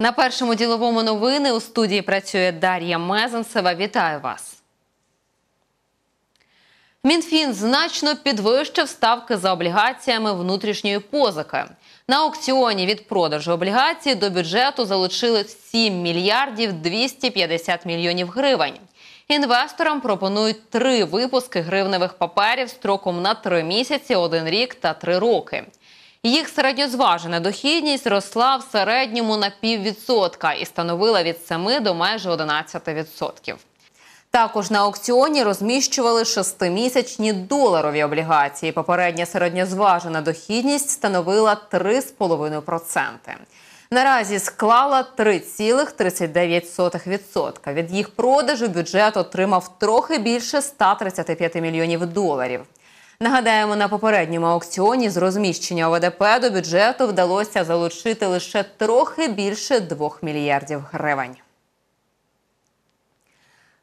На першому діловому новини у студії працює Дар'я Мезенцева. Вітаю вас. Мінфін значно підвищив ставки за облігаціями внутрішньої позики. На аукціоні від продажу облігацій до бюджету залучили 7 мільярдів 250 мільйонів гривень. Інвесторам пропонують три випуски гривневих паперів строком на три місяці, один рік та три роки. Їх середньозважена дохідність росла в середньому на піввідсотка і становила від 7 до майже 11%. Також на аукціоні розміщували шестимісячні доларові облігації. Попередня середньозважена дохідність становила 3,5%. Наразі склала 3,39%. Від їх продажу бюджет отримав трохи більше 135 мільйонів доларів. Нагадаємо, на попередньому аукціоні з розміщення ОВДП до бюджету вдалося залучити лише трохи більше 2 мільярдів гривень.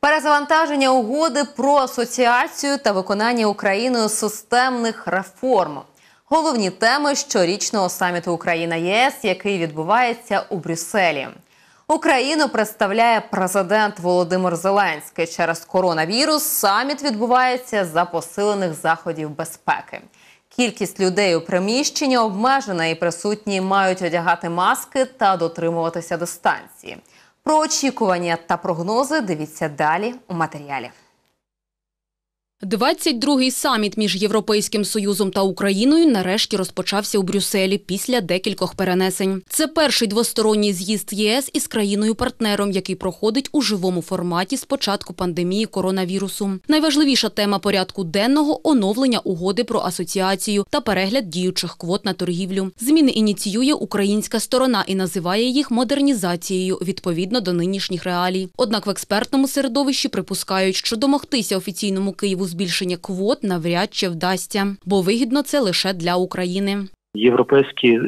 Перезавантаження угоди про асоціацію та виконання Україною системних реформ. Головні теми щорічного саміту Україна ЄС, який відбувається у Брюсселі. Україну представляє президент Володимир Зеленський. Через коронавірус саміт відбувається за посилених заходів безпеки. Кількість людей у приміщенні обмежена і присутні мають одягати маски та дотримуватися дистанції. Про очікування та прогнози дивіться далі у матеріалі. 22-й саміт між Європейським союзом та Україною нарешті розпочався у Брюсселі після декількох перенесень. Це перший двосторонній з'їзд ЄС із країною-партнером, який проходить у живому форматі з початку пандемії коронавірусу. Найважливіша тема порядку денного оновлення угоди про асоціацію та перегляд діючих квот на торгівлю. Зміни ініціює українська сторона і називає їх модернізацією відповідно до нинішніх реалій. Однак в експертному середовищі припускають, що домогтися офіційному Києву з збільшення квот навряд чи вдасться, бо вигідно це лише для України. Європейські, е,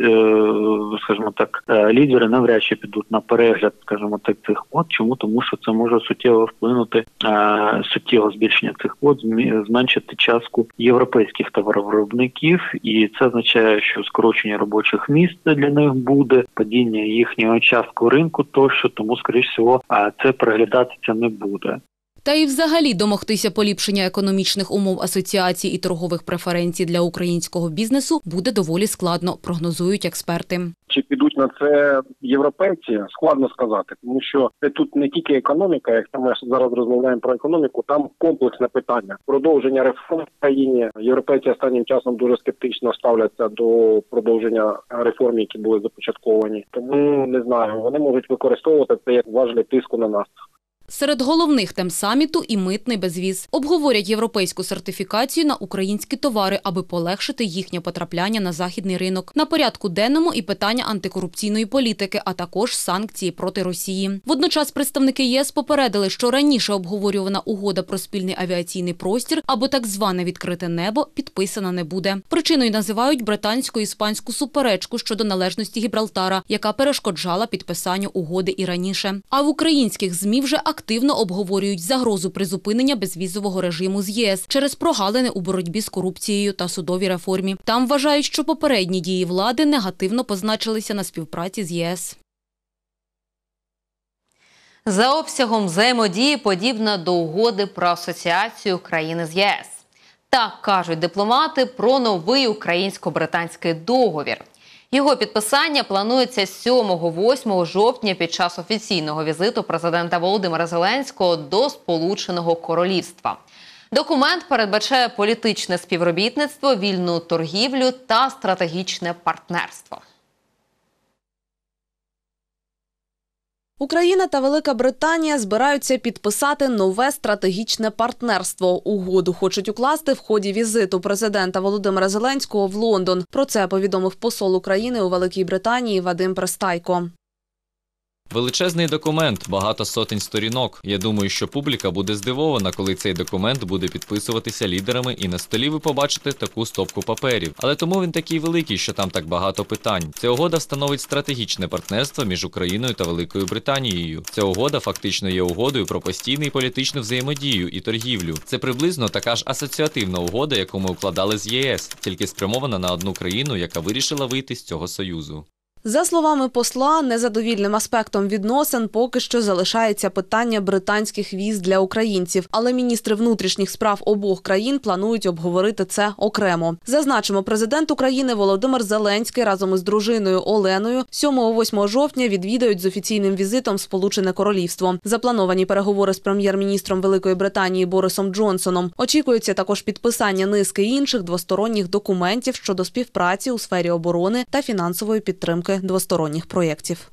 скажімо так, е, лідери навряд чи підуть на перегляд, скажімо так, цих квот. Чому тому, що це може суттєво вплинути е, суттєво збільшення цих квот, зменшити частку європейських товаровиробників, і це означає, що скорочення робочих місць для них буде падіння їхнього частку ринку, тощо тому, скоріш всього, це переглядатися не буде. Та і взагалі домогтися поліпшення економічних умов асоціацій і торгових преференцій для українського бізнесу буде доволі складно, прогнозують експерти. Чи підуть на це європейці? Складно сказати, тому що це тут не тільки економіка, як ми зараз розмовляємо про економіку, там комплексне питання продовження реформ в країні. Європейці останнім часом дуже скептично ставляться до продовження реформ, які були започатковані. Тому не знаю, вони можуть використовувати це як важливий тиску на нас. Серед головних тем саміту і митний безвіз обговорять європейську сертифікацію на українські товари, аби полегшити їхнє потрапляння на західний ринок. На порядку денному і питання антикорупційної політики, а також санкції проти Росії. Водночас представники ЄС попередили, що раніше обговорювана угода про спільний авіаційний простір або так зване відкрите небо підписана не буде. Причиною називають британсько іспанську суперечку щодо належності Гібралтара, яка перешкоджала підписанню угоди і раніше. А в українських змі вже активно активно обговорюють загрозу призупинення безвізового режиму з ЄС через прогалини у боротьбі з корупцією та судовій реформі. Там вважають, що попередні дії влади негативно позначилися на співпраці з ЄС. За обсягом взаємодії подібна до угоди про асоціацію країни з ЄС. Так кажуть дипломати про новий українсько-британський договір. Його підписання планується 7-8 жовтня під час офіційного візиту президента Володимира Зеленського до Сполученого Королівства. Документ передбачає політичне співробітництво, вільну торгівлю та стратегічне партнерство. Україна та Велика Британія збираються підписати нове стратегічне партнерство. Угоду хочуть укласти в ході візиту президента Володимира Зеленського в Лондон. Про це повідомив посол України у Великій Британії Вадим Пристайко. Величезний документ, багато сотень сторінок. Я думаю, що публіка буде здивована, коли цей документ буде підписуватися лідерами, і на столі ви побачите таку стопку паперів. Але тому він такий великий, що там так багато питань. Ця угода встановить стратегічне партнерство між Україною та Великою Британією. Ця угода фактично є угодою про постійну і політичну взаємодію і торгівлю. Це приблизно така ж асоціативна угода, яку ми укладали з ЄС, тільки спрямована на одну країну, яка вирішила вийти з цього союзу. За словами посла, незадовільним аспектом відносин поки що залишається питання британських віз для українців, але міністри внутрішніх справ обох країн планують обговорити це окремо. Зазначимо, президент України Володимир Зеленський разом із дружиною Оленою 7-8 жовтня відвідають з офіційним візитом Сполучене Королівство. Заплановані переговори з прем'єр-міністром Великої Британії Борисом Джонсоном. Очікується також підписання низки інших двосторонніх документів щодо співпраці у сфері оборони та фінансової підтримки двосторонніх проєктів.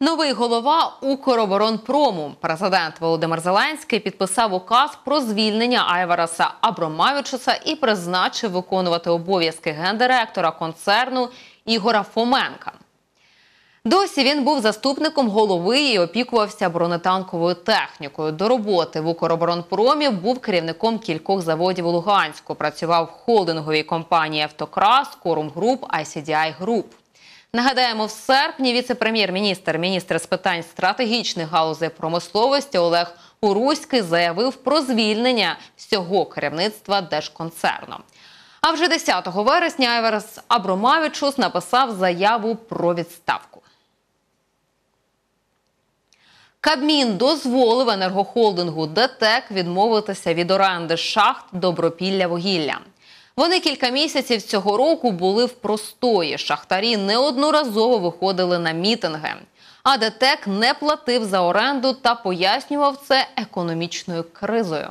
Новий голова Укроборонпрому, президент Володимир Зеленський, підписав указ про звільнення Айвараса Абромавічуса і призначив виконувати обов'язки гендиректора концерну Ігора Фоменка. Досі він був заступником голови і опікувався бронетанковою технікою. До роботи в Укроборонпромі був керівником кількох заводів у Луганську. Працював в холдинговій компанії Автокрас, Корумгруп, ICDI Груп. Нагадаємо, в серпні віце-прем'єр-міністр, міністр з питань стратегічних галузей промисловості Олег Уруський заявив про звільнення всього керівництва держконцерну. А вже 10 вересня Айверс Абромавічус написав заяву про відставку. Кабмін дозволив енергохолдингу ДТЕК відмовитися від оренди шахт добропілля вугілля. Вони кілька місяців цього року були в простої. Шахтарі неодноразово виходили на мітинги. А ДТЕК не платив за оренду та пояснював це економічною кризою.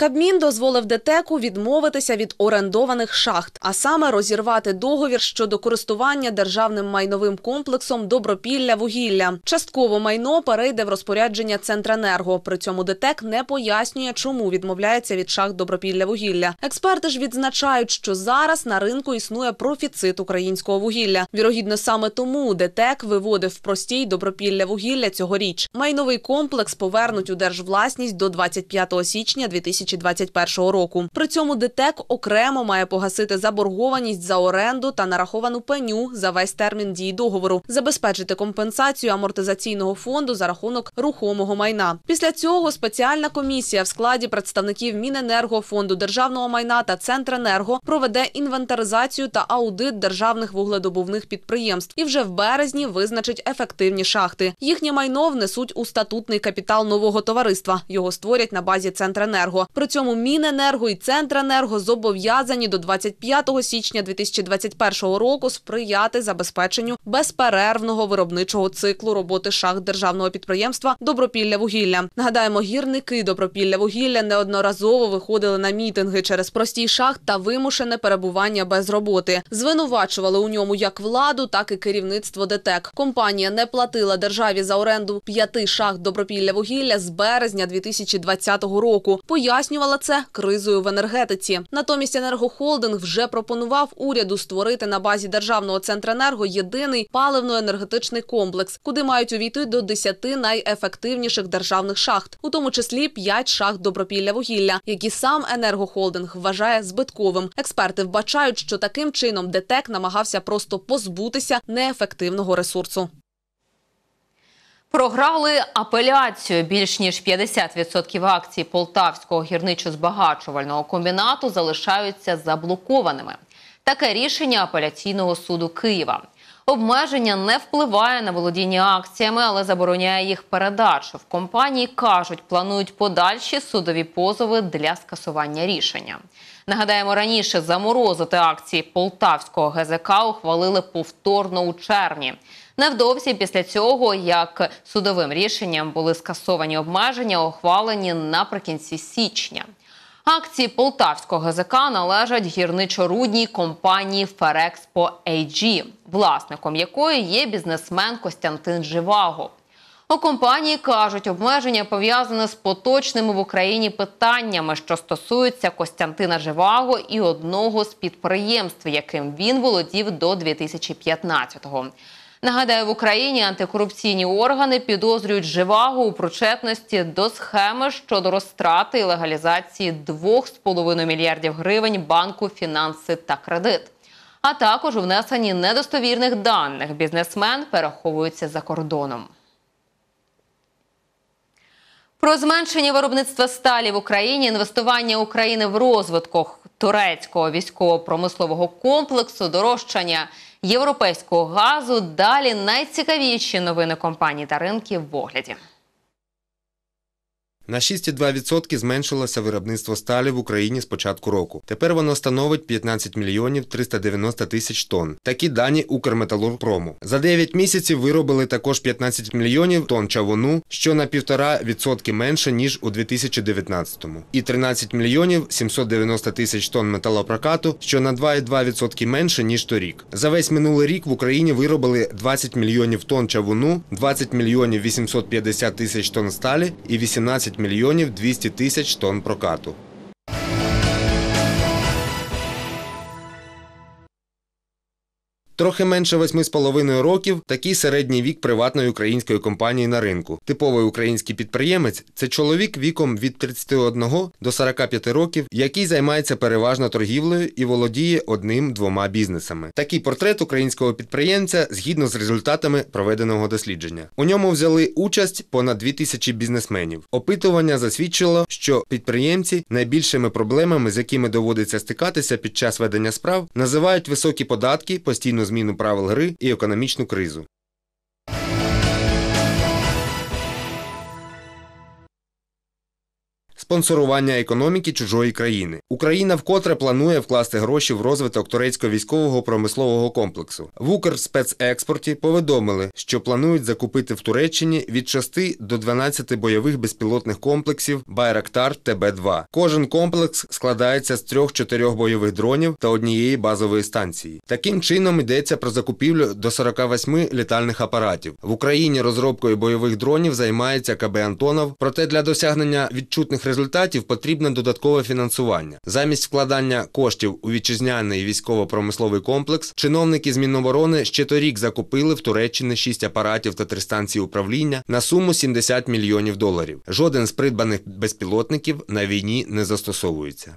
Кабмін дозволив ДТЕКу відмовитися від орендованих шахт, а саме розірвати договір щодо користування державним майновим комплексом Добропілля вугілля. Частково майно перейде в розпорядження Центренерго. При цьому ДТЕК не пояснює, чому відмовляється від шахт Добропілля вугілля. Експерти ж відзначають, що зараз на ринку існує профіцит українського вугілля. Вірогідно, саме тому ДТЕК виводив простій добропілля вугілля цьогоріч. Майновий комплекс повернуть у держвласність до 25 січня 2020 2021 року. При цьому ДТЕК окремо має погасити заборгованість за оренду та нараховану пеню за весь термін дії договору, забезпечити компенсацію амортизаційного фонду за рахунок рухомого майна. Після цього спеціальна комісія в складі представників Міненерго фонду державного майна та Центренерго проведе інвентаризацію та аудит державних вугледобувних підприємств і вже в березні визначить ефективні шахти. Їхнє майно внесуть у статутний капітал нового товариства. Його створять на базі Центренерго. При цьому Міненерго і Центренерго зобов'язані до 25 січня 2021 року сприяти забезпеченню безперервного виробничого циклу роботи шахт державного підприємства Добропілля вугілля. Нагадаємо, гірники добропілля вугілля неодноразово виходили на мітинги через простій шахт та вимушене перебування без роботи. Звинувачували у ньому як владу, так і керівництво ДТЕК. Компанія не платила державі за оренду п'яти шахт добропілля вугілля з березня 2020 року пояснювала це кризою в енергетиці. Натомість енергохолдинг вже пропонував уряду створити на базі державного центренерго єдиний паливно-енергетичний комплекс, куди мають увійти до 10 найефективніших державних шахт, у тому числі 5 шахт добропілля вугілля, які сам енергохолдинг вважає збитковим. Експерти вбачають, що таким чином ДТЕК намагався просто позбутися неефективного ресурсу. Програли апеляцію. Більш ніж 50% акцій полтавського гірничо-збагачувального комбінату залишаються заблокованими. Таке рішення апеляційного суду Києва. Обмеження не впливає на володіння акціями, але забороняє їх передачу. В компанії кажуть, планують подальші судові позови для скасування рішення. Нагадаємо, раніше заморозити акції полтавського ГЗК ухвалили повторно у червні. Невдовзі після цього, як судовим рішенням були скасовані обмеження, ухвалені наприкінці січня. Акції полтавського ГЗК належать гірничорудній компанії Ферекспо AG, власником якої є бізнесмен Костянтин Живаго. У компанії кажуть, обмеження пов'язане з поточними в Україні питаннями, що стосуються Костянтина Живаго і одного з підприємств, яким він володів до 2015-го. Нагадаю, в Україні антикорупційні органи підозрюють живагу у причетності до схеми щодо розтрати і легалізації 2,5 мільярдів гривень банку фінанси та кредит. А також у внесенні недостовірних даних бізнесмен переховується за кордоном. Про зменшення виробництва сталі в Україні, інвестування України в розвитку турецького військово-промислового комплексу, дорожчання європейського газу. Далі найцікавіші новини компанії та ринки в огляді. На 6,2% зменшилося виробництво сталі в Україні з початку року. Тепер воно становить 15 мільйонів 390 тисяч тонн. Такі дані Укрметалурпрому. За 9 місяців виробили також 15 мільйонів тонн чавуну, що на 1,5% менше ніж у 2019-му. І 13 мільйонів 790 тисяч тонн металопрокату, що на 2,2% менше ніж торік. За весь минулий рік в Україні виробили 20 мільйонів тонн чавуну, 20 мільйонів 850 тисяч тонн сталі і 18 мільйонів 200 тисяч тонн прокату. Трохи менше 8,5 років такий середній вік приватної української компанії на ринку. Типовий український підприємець це чоловік віком від 31 до 45 років, який займається переважно торгівлею і володіє одним-двома бізнесами. Такий портрет українського підприємця згідно з результатами проведеного дослідження. У ньому взяли участь понад 2 тисячі бізнесменів. Опитування засвідчило, що підприємці найбільшими проблемами, з якими доводиться стикатися під час ведення справ, називають високі податки, постійну зміну правил гри і економічну кризу. спонсорування економіки чужої країни. Україна вкотре планує вкласти гроші в розвиток турецького військового промислового комплексу. В Укрспецекспорті повідомили, що планують закупити в Туреччині від 6 до 12 бойових безпілотних комплексів Байрактар ТБ-2. Кожен комплекс складається з трьох-чотирьох бойових дронів та однієї базової станції. Таким чином йдеться про закупівлю до 48 літальних апаратів. В Україні розробкою бойових дронів займається КБ Антонов, проте для досягнення відчутних результатів результатів потрібне додаткове фінансування. Замість вкладання коштів у вітчизняний військово-промисловий комплекс, чиновники з Міноборони ще торік закупили в Туреччини шість апаратів та три станції управління на суму 70 мільйонів доларів. Жоден з придбаних безпілотників на війні не застосовується.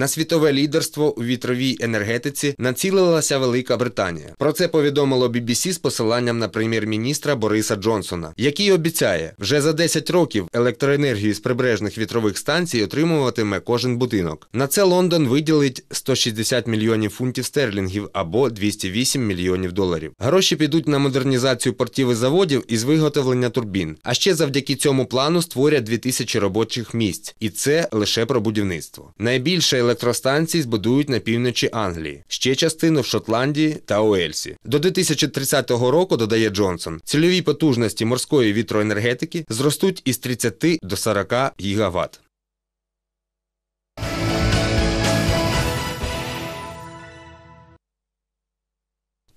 На світове лідерство у вітровій енергетиці націлилася Велика Британія. Про це повідомило BBC з посиланням на прем'єр-міністра Бориса Джонсона, який обіцяє, вже за 10 років електроенергію з прибережних вітрових станцій отримуватиме кожен будинок. На це Лондон виділить 160 мільйонів фунтів стерлінгів або 208 мільйонів доларів. Гроші підуть на модернізацію портів і заводів із виготовлення турбін. А ще завдяки цьому плану створять 2000 робочих місць, і це лише про будівництво. Найбільше електростанцій збудують на півночі Англії, ще частину в Шотландії та Уельсі. До 2030 року, додає Джонсон, цільові потужності морської вітроенергетики зростуть із 30 до 40 гігаватт.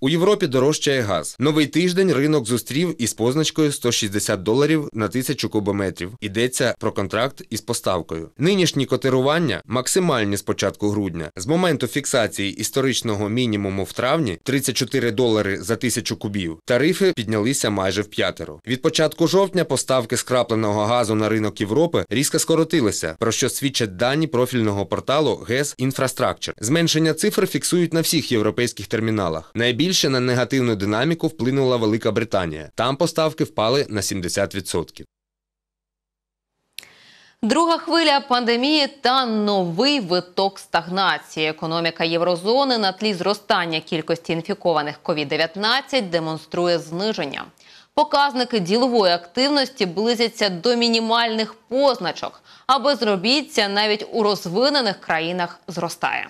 У Європі дорожчає газ. Новий тиждень ринок зустрів із позначкою 160 доларів на тисячу кубометрів. Йдеться про контракт із поставкою. Нинішні котирування максимальні з початку грудня. З моменту фіксації історичного мінімуму в травні 34 долари за тисячу кубів. Тарифи піднялися майже в п'ятеро. Від початку жовтня поставки скрапленого газу на ринок Європи різко скоротилися, про що свідчать дані профільного порталу ГЕС Інфраструктур. Зменшення цифр фіксують на всіх європейських терміналах. Найбільш Найбільше на негативну динаміку вплинула Велика Британія. Там поставки впали на 70%. Друга хвиля пандемії та новий виток стагнації. Економіка Єврозони на тлі зростання кількості інфікованих COVID-19 демонструє зниження. Показники ділової активності близяться до мінімальних позначок, а безробіття навіть у розвинених країнах зростає.